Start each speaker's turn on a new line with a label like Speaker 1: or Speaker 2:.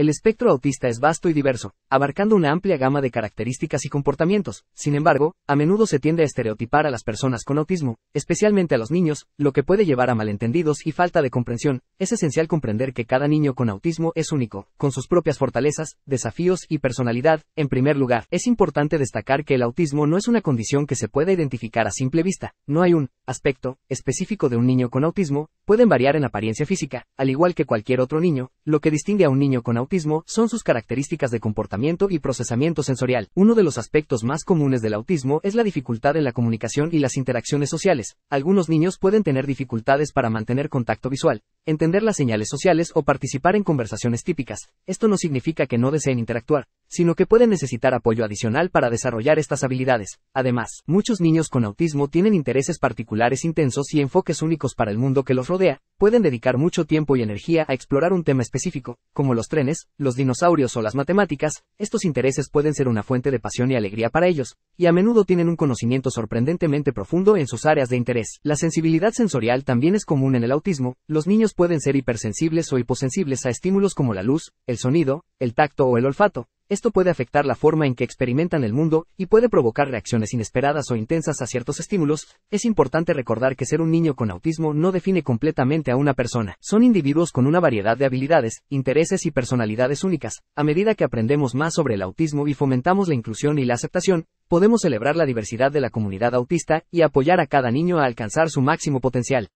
Speaker 1: El espectro autista es vasto y diverso, abarcando una amplia gama de características y comportamientos. Sin embargo, a menudo se tiende a estereotipar a las personas con autismo, especialmente a los niños, lo que puede llevar a malentendidos y falta de comprensión. Es esencial comprender que cada niño con autismo es único, con sus propias fortalezas, desafíos y personalidad. En primer lugar, es importante destacar que el autismo no es una condición que se pueda identificar a simple vista. No hay un aspecto específico de un niño con autismo, pueden variar en apariencia física, al igual que cualquier otro niño, lo que distingue a un niño con autismo son sus características de comportamiento y procesamiento sensorial. Uno de los aspectos más comunes del autismo es la dificultad en la comunicación y las interacciones sociales. Algunos niños pueden tener dificultades para mantener contacto visual, entender las señales sociales o participar en conversaciones típicas. Esto no significa que no deseen interactuar, sino que pueden necesitar apoyo adicional para desarrollar estas habilidades. Además, muchos niños con autismo tienen intereses particulares intensos y enfoques únicos para el mundo que los rodea, pueden dedicar mucho tiempo y energía a explorar un tema específico, como los trenes, los dinosaurios o las matemáticas, estos intereses pueden ser una fuente de pasión y alegría para ellos, y a menudo tienen un conocimiento sorprendentemente profundo en sus áreas de interés. La sensibilidad sensorial también es común en el autismo, los niños pueden ser hipersensibles o hiposensibles a estímulos como la luz, el sonido, el tacto o el olfato. Esto puede afectar la forma en que experimentan el mundo y puede provocar reacciones inesperadas o intensas a ciertos estímulos. Es importante recordar que ser un niño con autismo no define completamente a una persona. Son individuos con una variedad de habilidades, intereses y personalidades únicas. A medida que aprendemos más sobre el autismo y fomentamos la inclusión y la aceptación, podemos celebrar la diversidad de la comunidad autista y apoyar a cada niño a alcanzar su máximo potencial.